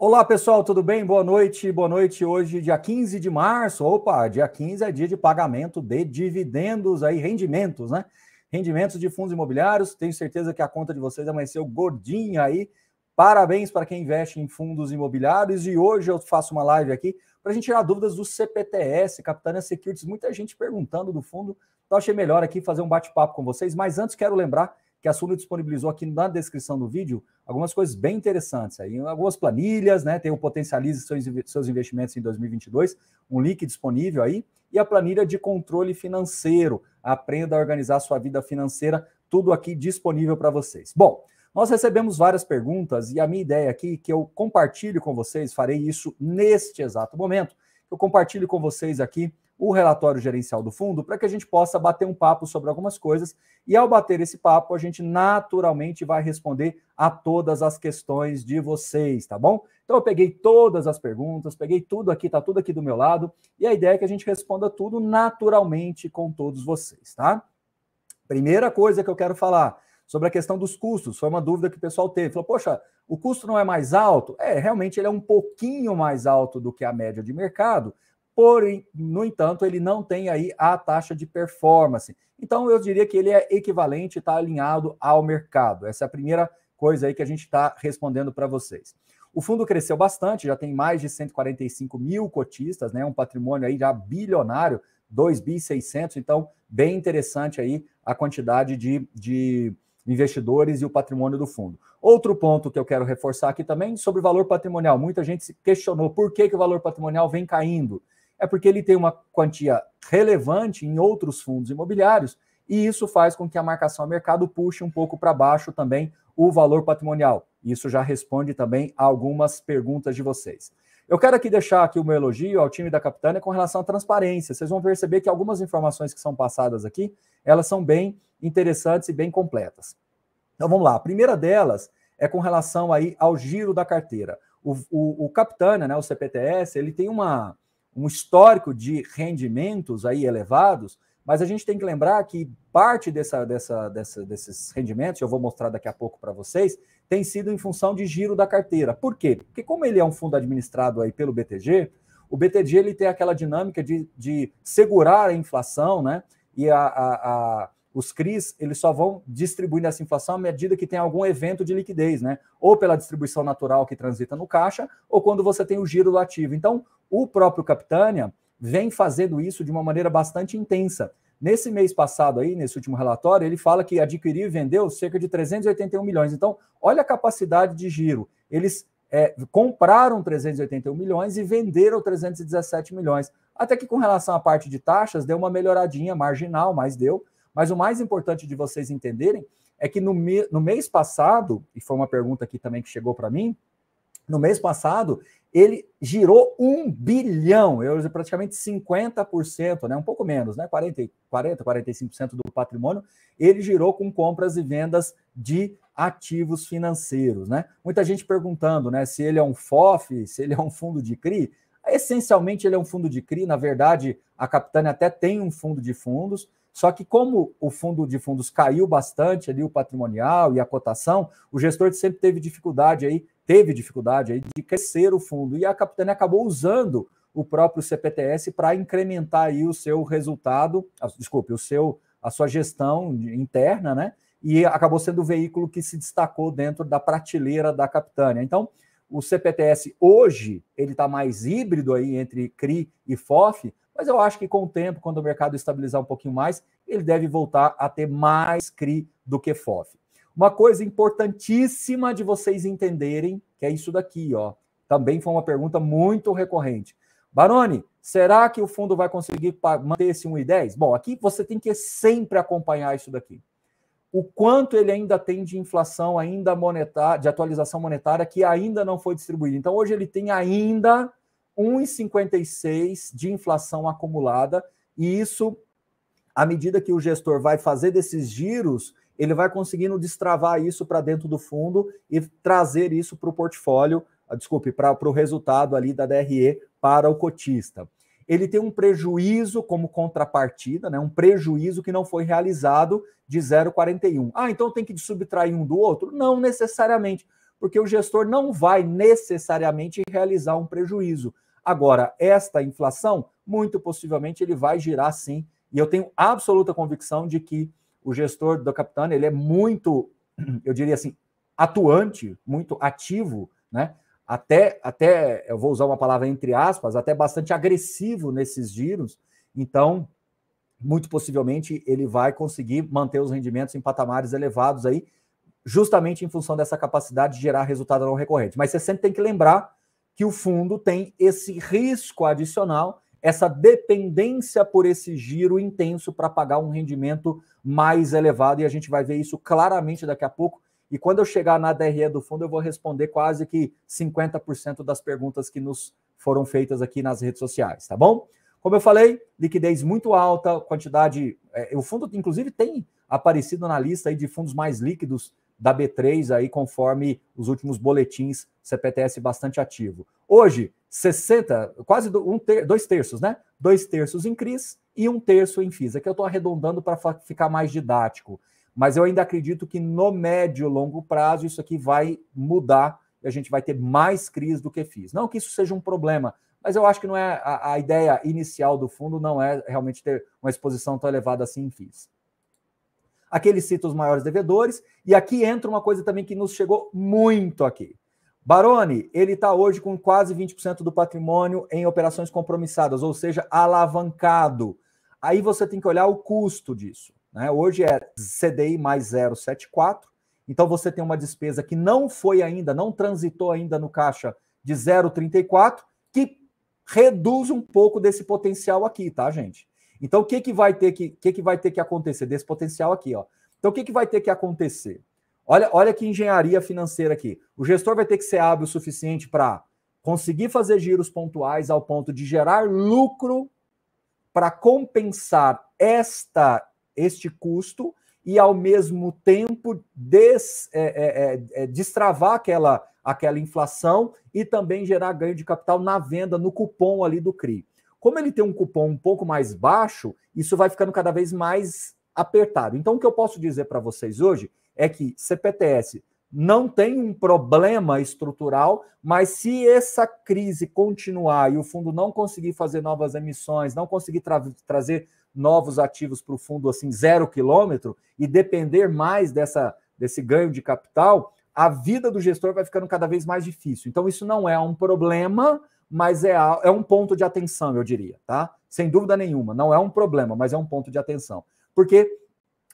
Olá, pessoal, tudo bem? Boa noite. Boa noite. Hoje, dia 15 de março. Opa, dia 15 é dia de pagamento de dividendos aí, rendimentos, né? Rendimentos de fundos imobiliários. Tenho certeza que a conta de vocês amanheceu gordinha aí. Parabéns para quem investe em fundos imobiliários. E hoje eu faço uma live aqui para a gente tirar dúvidas do CPTS, Capitânia Securities. Muita gente perguntando do fundo. Então, achei melhor aqui fazer um bate-papo com vocês. Mas antes, quero lembrar que a Suno disponibilizou aqui na descrição do vídeo algumas coisas bem interessantes. Aí, algumas planilhas, né? Tem o Potencialize seus investimentos em 2022, um link disponível aí, e a planilha de controle financeiro. Aprenda a organizar sua vida financeira, tudo aqui disponível para vocês. Bom, nós recebemos várias perguntas e a minha ideia aqui que eu compartilho com vocês, farei isso neste exato momento. Eu compartilho com vocês aqui o relatório gerencial do fundo para que a gente possa bater um papo sobre algumas coisas. E ao bater esse papo, a gente naturalmente vai responder a todas as questões de vocês, tá bom? Então eu peguei todas as perguntas, peguei tudo aqui, tá tudo aqui do meu lado, e a ideia é que a gente responda tudo naturalmente com todos vocês, tá? Primeira coisa que eu quero falar sobre a questão dos custos, foi uma dúvida que o pessoal teve. Falou: "Poxa, o custo não é mais alto?" É, realmente ele é um pouquinho mais alto do que a média de mercado porém, no entanto, ele não tem aí a taxa de performance. Então, eu diria que ele é equivalente, está alinhado ao mercado. Essa é a primeira coisa aí que a gente está respondendo para vocês. O fundo cresceu bastante, já tem mais de 145 mil cotistas, né? Um patrimônio aí já bilionário, 2 bi 600. Então, bem interessante aí a quantidade de, de investidores e o patrimônio do fundo. Outro ponto que eu quero reforçar aqui também sobre o valor patrimonial. Muita gente se questionou por que, que o valor patrimonial vem caindo é porque ele tem uma quantia relevante em outros fundos imobiliários, e isso faz com que a marcação a mercado puxe um pouco para baixo também o valor patrimonial. Isso já responde também a algumas perguntas de vocês. Eu quero aqui deixar aqui o meu elogio ao time da Capitânia com relação à transparência. Vocês vão perceber que algumas informações que são passadas aqui, elas são bem interessantes e bem completas. Então vamos lá. A primeira delas é com relação aí ao giro da carteira. O, o, o Capitânia, né, o CPTS, ele tem uma, um histórico de rendimentos aí elevados, mas a gente tem que lembrar que parte dessa, dessa, dessa, desses rendimentos, eu vou mostrar daqui a pouco para vocês, tem sido em função de giro da carteira. Por quê? Porque como ele é um fundo administrado aí pelo BTG, o BTG ele tem aquela dinâmica de, de segurar a inflação, né? E a, a, a os CRIs, eles só vão distribuindo essa inflação à medida que tem algum evento de liquidez, né? Ou pela distribuição natural que transita no caixa, ou quando você tem o giro do ativo. Então, o próprio Capitânia vem fazendo isso de uma maneira bastante intensa. Nesse mês passado aí, nesse último relatório, ele fala que adquiriu e vendeu cerca de 381 milhões. Então, olha a capacidade de giro. Eles é, compraram 381 milhões e venderam 317 milhões. Até que com relação à parte de taxas, deu uma melhoradinha marginal, mas deu. Mas o mais importante de vocês entenderem é que no, no mês passado, e foi uma pergunta aqui também que chegou para mim, no mês passado ele girou um bilhão, eu, praticamente 50%, né, um pouco menos, né, 40, 40 45% do patrimônio, ele girou com compras e vendas de ativos financeiros, né? Muita gente perguntando, né, se ele é um FOF, se ele é um fundo de CRI. Essencialmente ele é um fundo de CRI, na verdade, a Capitânia até tem um fundo de fundos, só que como o fundo de fundos caiu bastante ali, o patrimonial e a cotação, o gestor sempre teve dificuldade aí, teve dificuldade aí de crescer o fundo. E a capitânia acabou usando o próprio CPTS para incrementar aí o seu resultado, desculpe, o seu, a sua gestão interna, né? E acabou sendo o veículo que se destacou dentro da prateleira da capitânia. Então, o CPTS hoje ele está mais híbrido aí entre CRI e FOF, mas eu acho que com o tempo, quando o mercado estabilizar um pouquinho mais, ele deve voltar a ter mais CRI do que FOF. Uma coisa importantíssima de vocês entenderem, que é isso daqui, ó. Também foi uma pergunta muito recorrente. Baroni, será que o fundo vai conseguir manter esse 1,10? Bom, aqui você tem que sempre acompanhar isso daqui. O quanto ele ainda tem de inflação ainda monetária, de atualização monetária que ainda não foi distribuída. Então hoje ele tem ainda 1,56 de inflação acumulada, e isso, à medida que o gestor vai fazer desses giros, ele vai conseguindo destravar isso para dentro do fundo e trazer isso para o portfólio, ah, desculpe, para o resultado ali da DRE para o cotista. Ele tem um prejuízo como contrapartida, né, um prejuízo que não foi realizado de 0,41. Ah, então tem que subtrair um do outro? Não necessariamente, porque o gestor não vai necessariamente realizar um prejuízo. Agora, esta inflação, muito possivelmente, ele vai girar sim. E eu tenho absoluta convicção de que o gestor do Capitano ele é muito, eu diria assim, atuante, muito ativo, né? Até, até, eu vou usar uma palavra entre aspas, até bastante agressivo nesses giros. Então, muito possivelmente, ele vai conseguir manter os rendimentos em patamares elevados aí, justamente em função dessa capacidade de gerar resultado não recorrente. Mas você sempre tem que lembrar que o fundo tem esse risco adicional, essa dependência por esse giro intenso para pagar um rendimento mais elevado, e a gente vai ver isso claramente daqui a pouco. E quando eu chegar na DRE do fundo, eu vou responder quase que 50% das perguntas que nos foram feitas aqui nas redes sociais, tá bom? Como eu falei, liquidez muito alta, quantidade. É, o fundo, inclusive, tem aparecido na lista aí de fundos mais líquidos da B3 aí conforme os últimos boletins CPTS bastante ativo. Hoje, 60, quase um ter, dois terços, né? Dois terços em CRIs e um terço em FIS. Aqui eu estou arredondando para ficar mais didático. Mas eu ainda acredito que no médio e longo prazo isso aqui vai mudar e a gente vai ter mais CRIs do que FIS. Não que isso seja um problema, mas eu acho que não é a, a ideia inicial do fundo não é realmente ter uma exposição tão elevada assim em FIS ele cita os maiores devedores, e aqui entra uma coisa também que nos chegou muito aqui. Baroni, ele está hoje com quase 20% do patrimônio em operações compromissadas, ou seja, alavancado. Aí você tem que olhar o custo disso. Né? Hoje é CDI mais 0,74, então você tem uma despesa que não foi ainda, não transitou ainda no caixa de 0,34, que reduz um pouco desse potencial aqui, tá, gente? Então, o que, que, vai, ter que, que, que vai ter que acontecer desse potencial aqui? Ó. Então, o que, que vai ter que acontecer? Olha, olha que engenharia financeira aqui. O gestor vai ter que ser hábil o suficiente para conseguir fazer giros pontuais ao ponto de gerar lucro para compensar esta este custo e ao mesmo tempo des, é, é, é, é, destravar aquela aquela inflação e também gerar ganho de capital na venda no cupom ali do CRI. Como ele tem um cupom um pouco mais baixo, isso vai ficando cada vez mais apertado. Então, o que eu posso dizer para vocês hoje é que CPTS não tem um problema estrutural, mas se essa crise continuar e o fundo não conseguir fazer novas emissões, não conseguir tra trazer novos ativos para o fundo assim zero quilômetro e depender mais dessa desse ganho de capital, a vida do gestor vai ficando cada vez mais difícil. Então isso não é um problema, mas é, é um ponto de atenção, eu diria, tá? Sem dúvida nenhuma. Não é um problema, mas é um ponto de atenção. Porque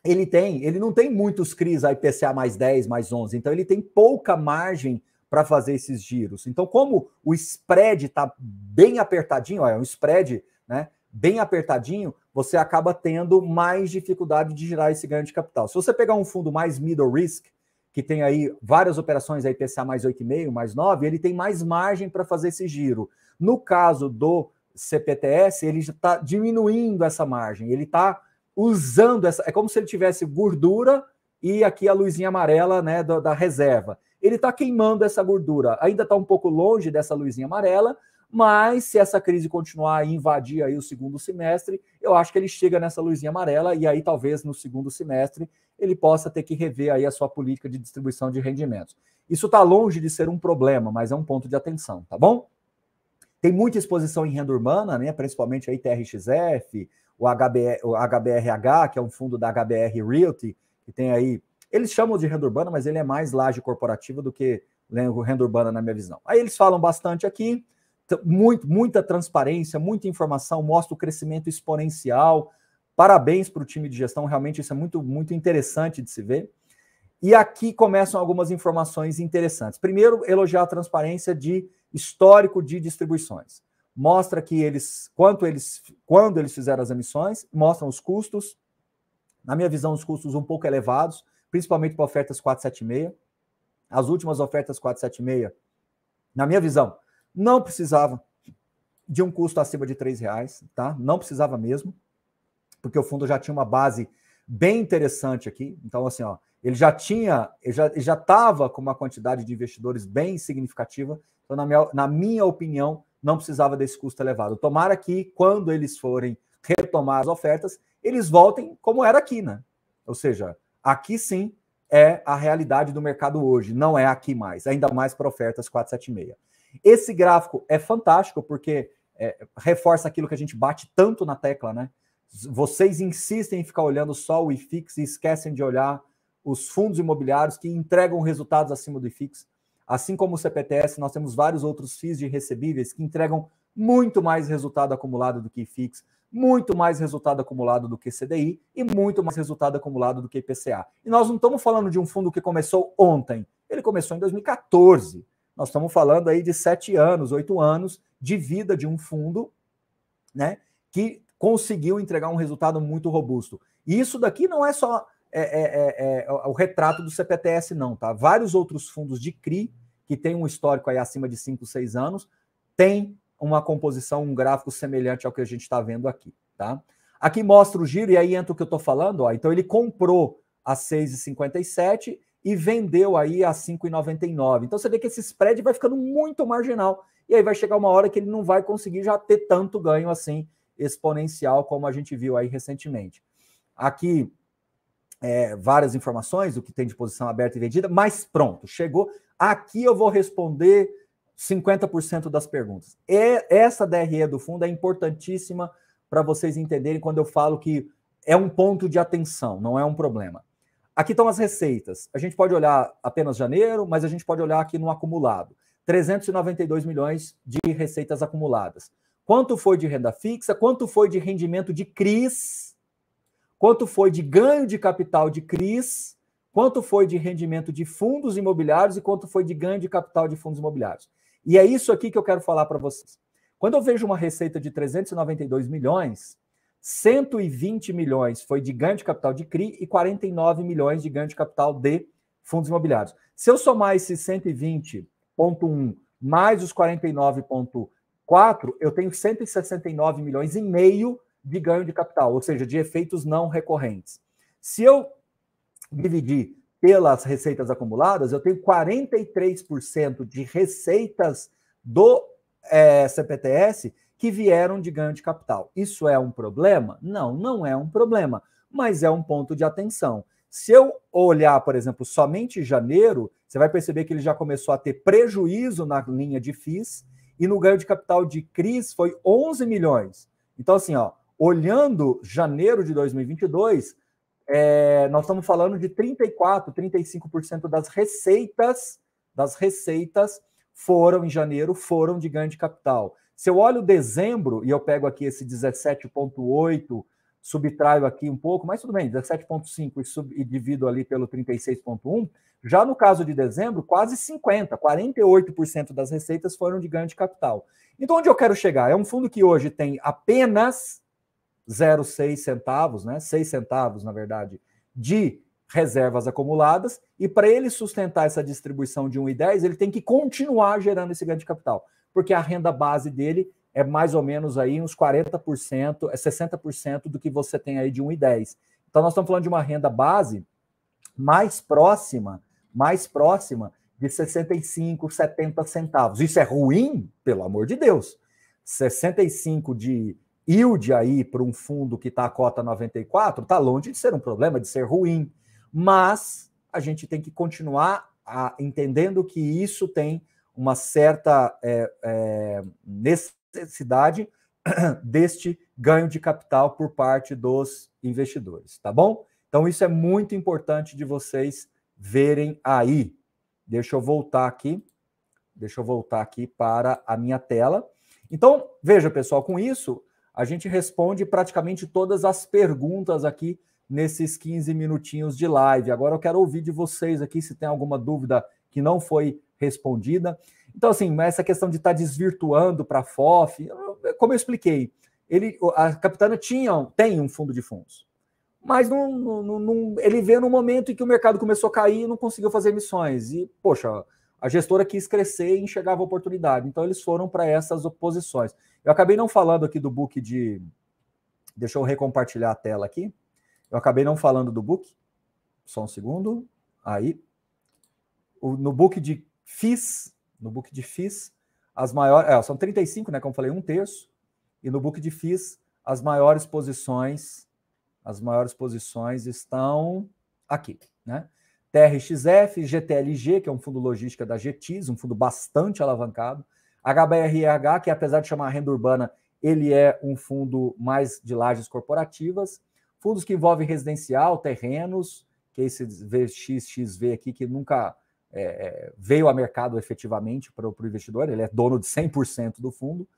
ele tem, ele não tem muitos CRIs IPCA mais 10, mais 11, então ele tem pouca margem para fazer esses giros. Então, como o spread está bem apertadinho, é um spread né, bem apertadinho, você acaba tendo mais dificuldade de girar esse ganho de capital. Se você pegar um fundo mais middle risk, que tem aí várias operações, aí IPCA mais 8,5, mais 9, ele tem mais margem para fazer esse giro. No caso do CPTS, ele está diminuindo essa margem, ele está usando essa. É como se ele tivesse gordura e aqui a luzinha amarela né, da, da reserva. Ele está queimando essa gordura. Ainda está um pouco longe dessa luzinha amarela, mas se essa crise continuar e invadir aí o segundo semestre, eu acho que ele chega nessa luzinha amarela e aí talvez no segundo semestre ele possa ter que rever aí a sua política de distribuição de rendimentos. Isso está longe de ser um problema, mas é um ponto de atenção, tá bom? Tem muita exposição em renda urbana, né? principalmente aí TRXF, o, o HBRH, que é um fundo da HBR Realty, que tem aí. Eles chamam de renda urbana, mas ele é mais laje corporativa do que renda urbana, na minha visão. Aí eles falam bastante aqui, muito, muita transparência, muita informação, mostra o crescimento exponencial Parabéns para o time de gestão, realmente isso é muito, muito interessante de se ver. E aqui começam algumas informações interessantes. Primeiro, elogiar a transparência de histórico de distribuições. Mostra que eles, quanto eles, quando eles fizeram as emissões, mostram os custos. Na minha visão, os custos um pouco elevados, principalmente para ofertas 476. As últimas ofertas 476, na minha visão, não precisava de um custo acima de R$ reais, tá? Não precisava mesmo porque o fundo já tinha uma base bem interessante aqui. Então, assim, ó, ele já tinha, ele já estava com uma quantidade de investidores bem significativa. Então, na minha, na minha opinião, não precisava desse custo elevado. Tomara que, quando eles forem retomar as ofertas, eles voltem como era aqui, né? Ou seja, aqui sim é a realidade do mercado hoje, não é aqui mais, ainda mais para ofertas 476. Esse gráfico é fantástico porque é, reforça aquilo que a gente bate tanto na tecla, né? Vocês insistem em ficar olhando só o IFIX e esquecem de olhar os fundos imobiliários que entregam resultados acima do IFIX. Assim como o CPTS, nós temos vários outros FIIs de recebíveis que entregam muito mais resultado acumulado do que IFIX, muito mais resultado acumulado do que CDI e muito mais resultado acumulado do que IPCA. E nós não estamos falando de um fundo que começou ontem, ele começou em 2014. Nós estamos falando aí de sete anos, oito anos de vida de um fundo, né? Que conseguiu entregar um resultado muito robusto. E isso daqui não é só é, é, é, é o retrato do CPTS, não, tá? Vários outros fundos de CRI, que tem um histórico aí acima de 5, 6 anos, tem uma composição, um gráfico semelhante ao que a gente está vendo aqui, tá? Aqui mostra o giro, e aí entra o que eu estou falando, ó. Então ele comprou a 6,57 e vendeu aí a 5,99. Então você vê que esse spread vai ficando muito marginal. E aí vai chegar uma hora que ele não vai conseguir já ter tanto ganho assim exponencial, como a gente viu aí recentemente. Aqui, é, várias informações, o que tem de posição aberta e vendida, mas pronto, chegou. Aqui eu vou responder 50% das perguntas. E essa DRE do fundo é importantíssima para vocês entenderem quando eu falo que é um ponto de atenção, não é um problema. Aqui estão as receitas. A gente pode olhar apenas janeiro, mas a gente pode olhar aqui no acumulado. 392 milhões de receitas acumuladas. Quanto foi de renda fixa? Quanto foi de rendimento de CRIs? Quanto foi de ganho de capital de CRIs? Quanto foi de rendimento de fundos imobiliários e quanto foi de ganho de capital de fundos imobiliários? E é isso aqui que eu quero falar para vocês. Quando eu vejo uma receita de 392 milhões, 120 milhões foi de ganho de capital de CRI e 49 milhões de ganho de capital de fundos imobiliários. Se eu somar esse 120.1 mais os 49.1 4, eu tenho 169 milhões e meio de ganho de capital, ou seja, de efeitos não recorrentes. Se eu dividir pelas receitas acumuladas, eu tenho 43% de receitas do é, CPTS que vieram de ganho de capital. Isso é um problema? Não, não é um problema, mas é um ponto de atenção. Se eu olhar, por exemplo, somente janeiro, você vai perceber que ele já começou a ter prejuízo na linha de FIIs, e no ganho de capital de CRIs foi 11 milhões. Então, assim, ó, olhando janeiro de 2022, é, nós estamos falando de 34, 35% das receitas, das receitas foram em janeiro, foram de ganho de capital. Se eu olho dezembro e eu pego aqui esse 17,8, subtraio aqui um pouco, mas tudo bem, 17,5 e, e divido ali pelo 36,1, já no caso de dezembro, quase 50%, 48% das receitas foram de ganho de capital. Então, onde eu quero chegar? É um fundo que hoje tem apenas 0,6 centavos, né? 6 centavos, na verdade, de reservas acumuladas, e para ele sustentar essa distribuição de 1,10, ele tem que continuar gerando esse ganho de capital, porque a renda base dele é mais ou menos aí uns 40%, é 60% do que você tem aí de 1,10. Então nós estamos falando de uma renda base mais próxima mais próxima de 65, 70 centavos. Isso é ruim? Pelo amor de Deus. 65 de yield aí para um fundo que está a cota 94 está longe de ser um problema, de ser ruim. Mas a gente tem que continuar a, entendendo que isso tem uma certa é, é, necessidade deste ganho de capital por parte dos investidores, tá bom? Então, isso é muito importante de vocês verem aí. Deixa eu voltar aqui. Deixa eu voltar aqui para a minha tela. Então, veja, pessoal, com isso, a gente responde praticamente todas as perguntas aqui nesses 15 minutinhos de live. Agora eu quero ouvir de vocês aqui se tem alguma dúvida que não foi respondida. Então, assim, essa questão de estar tá desvirtuando para a FOF, como eu expliquei, ele, a capitana tinha, tem um fundo de fundos mas não, não, não, ele vê no momento em que o mercado começou a cair e não conseguiu fazer emissões. E, poxa, a gestora quis crescer e enxergava a oportunidade. Então, eles foram para essas oposições. Eu acabei não falando aqui do book de. Deixa eu recompartilhar a tela aqui. Eu acabei não falando do book. Só um segundo. Aí. O, no book de FIS, no book de FIS, as maiores. É, são 35, né? Como falei, um terço. E no book de FIS, as maiores posições as maiores posições estão aqui, né? TRXF, GTLG, que é um fundo logística da GTIS, um fundo bastante alavancado, HBRH, que apesar de chamar renda urbana, ele é um fundo mais de lajes corporativas, fundos que envolvem residencial, terrenos, que é esse VXXV aqui, que nunca é, é, veio a mercado efetivamente para o investidor, ele é dono de 100% do fundo,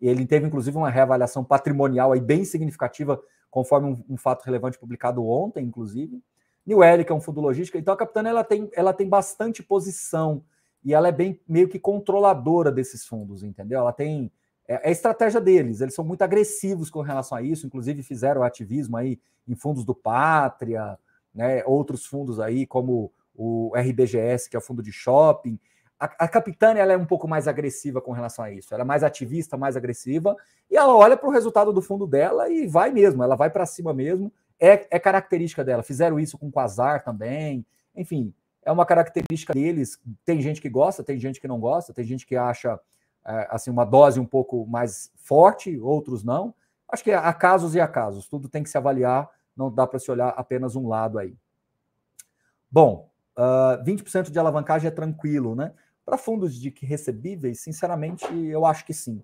ele teve inclusive uma reavaliação patrimonial aí bem significativa conforme um, um fato relevante publicado ontem, inclusive. Newell, Eric é um fundo logística. Então, a Capitana ela tem, ela tem bastante posição e ela é bem meio que controladora desses fundos, entendeu? Ela tem. É, é a estratégia deles, eles são muito agressivos com relação a isso, inclusive fizeram ativismo aí em fundos do Pátria, né, outros fundos aí, como o RBGS, que é o fundo de shopping. A, a capitânia ela é um pouco mais agressiva com relação a isso. Ela é mais ativista, mais agressiva, e ela olha para o resultado do fundo dela e vai mesmo, ela vai para cima mesmo. É, é, característica dela. Fizeram isso com o Quasar também. Enfim, é uma característica deles. Tem gente que gosta, tem gente que não gosta, tem gente que acha é, assim uma dose um pouco mais forte, outros não. Acho que há é casos e há casos. Tudo tem que se avaliar, não dá para se olhar apenas um lado aí. Bom, uh, ah, 20% de alavancagem é tranquilo, né? Para fundos de que recebíveis, sinceramente, eu acho que sim.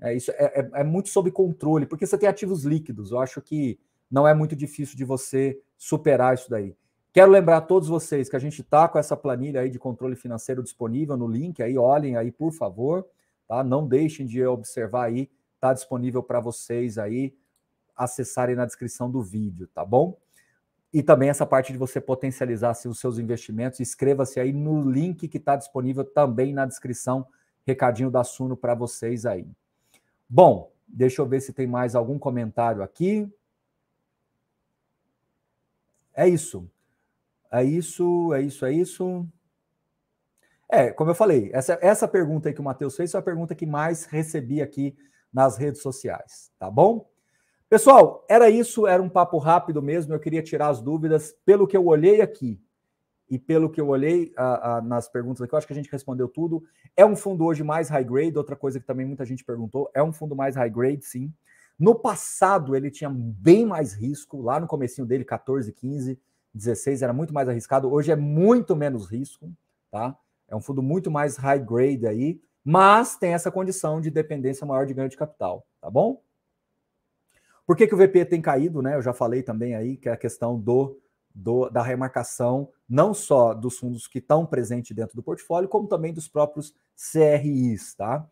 É, isso é, é, é, muito sob controle, porque você tem ativos líquidos. Eu acho que não é muito difícil de você superar isso daí. Quero lembrar a todos vocês que a gente está com essa planilha aí de controle financeiro disponível no link aí, olhem aí, por favor. Tá? Não deixem de observar aí, está disponível para vocês aí acessarem na descrição do vídeo, tá bom? e também essa parte de você potencializar assim, os seus investimentos. Inscreva-se aí no link que está disponível também na descrição. Recadinho da Suno para vocês aí. Bom, deixa eu ver se tem mais algum comentário aqui. É isso. É isso, é isso, é isso. É, como eu falei, essa, essa pergunta aí que o Matheus fez foi a pergunta que mais recebi aqui nas redes sociais, tá bom? Pessoal, era isso, era um papo rápido mesmo. Eu queria tirar as dúvidas. Pelo que eu olhei aqui e pelo que eu olhei a, a, nas perguntas aqui, eu acho que a gente respondeu tudo. É um fundo hoje mais high grade, outra coisa que também muita gente perguntou. É um fundo mais high grade, sim. No passado, ele tinha bem mais risco. Lá no comecinho dele, 14, 15, 16, era muito mais arriscado. Hoje é muito menos risco, tá? É um fundo muito mais high grade aí, mas tem essa condição de dependência maior de ganho de capital, tá bom? Por que, que o VP tem caído, né? Eu já falei também aí que é a questão do, do da remarcação não só dos fundos que estão presentes dentro do portfólio, como também dos próprios CRIs, tá?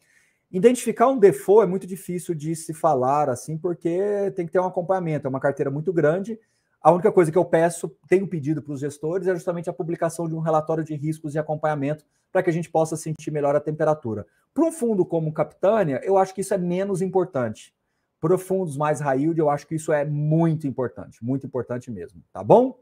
Identificar um default é muito difícil de se falar assim, porque tem que ter um acompanhamento, é uma carteira muito grande. A única coisa que eu peço, tenho pedido para os gestores, é justamente a publicação de um relatório de riscos e acompanhamento para que a gente possa sentir melhor a temperatura. Para um fundo como o Capitânia, eu acho que isso é menos importante profundos, mais raio, eu acho que isso é muito importante, muito importante mesmo, tá bom?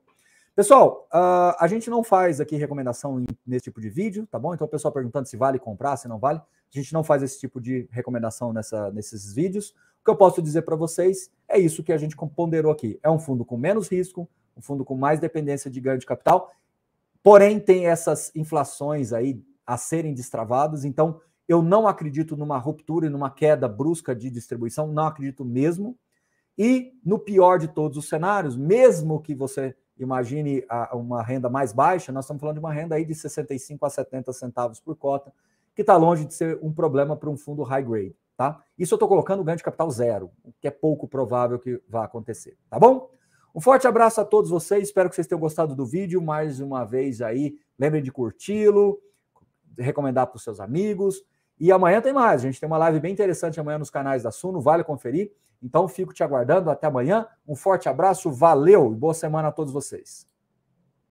Pessoal, uh, a gente não faz aqui recomendação nesse tipo de vídeo, tá bom? Então, o pessoal perguntando se vale comprar, se não vale, a gente não faz esse tipo de recomendação nessa, nesses vídeos. O que eu posso dizer para vocês é isso que a gente ponderou aqui. É um fundo com menos risco, um fundo com mais dependência de ganho de capital, porém tem essas inflações aí a serem destravadas, então eu não acredito numa ruptura e numa queda brusca de distribuição, não acredito mesmo. E no pior de todos os cenários, mesmo que você imagine uma renda mais baixa, nós estamos falando de uma renda aí de 65 a 70 centavos por cota, que está longe de ser um problema para um fundo high grade, tá? Isso eu estou colocando ganho de capital zero, o que é pouco provável que vá acontecer, tá bom? Um forte abraço a todos vocês, espero que vocês tenham gostado do vídeo, mais uma vez aí, lembrem de curti-lo, recomendar para os seus amigos, e amanhã tem mais. A gente tem uma live bem interessante amanhã nos canais da Suno. Vale conferir. Então, fico te aguardando. Até amanhã. Um forte abraço. Valeu e boa semana a todos vocês.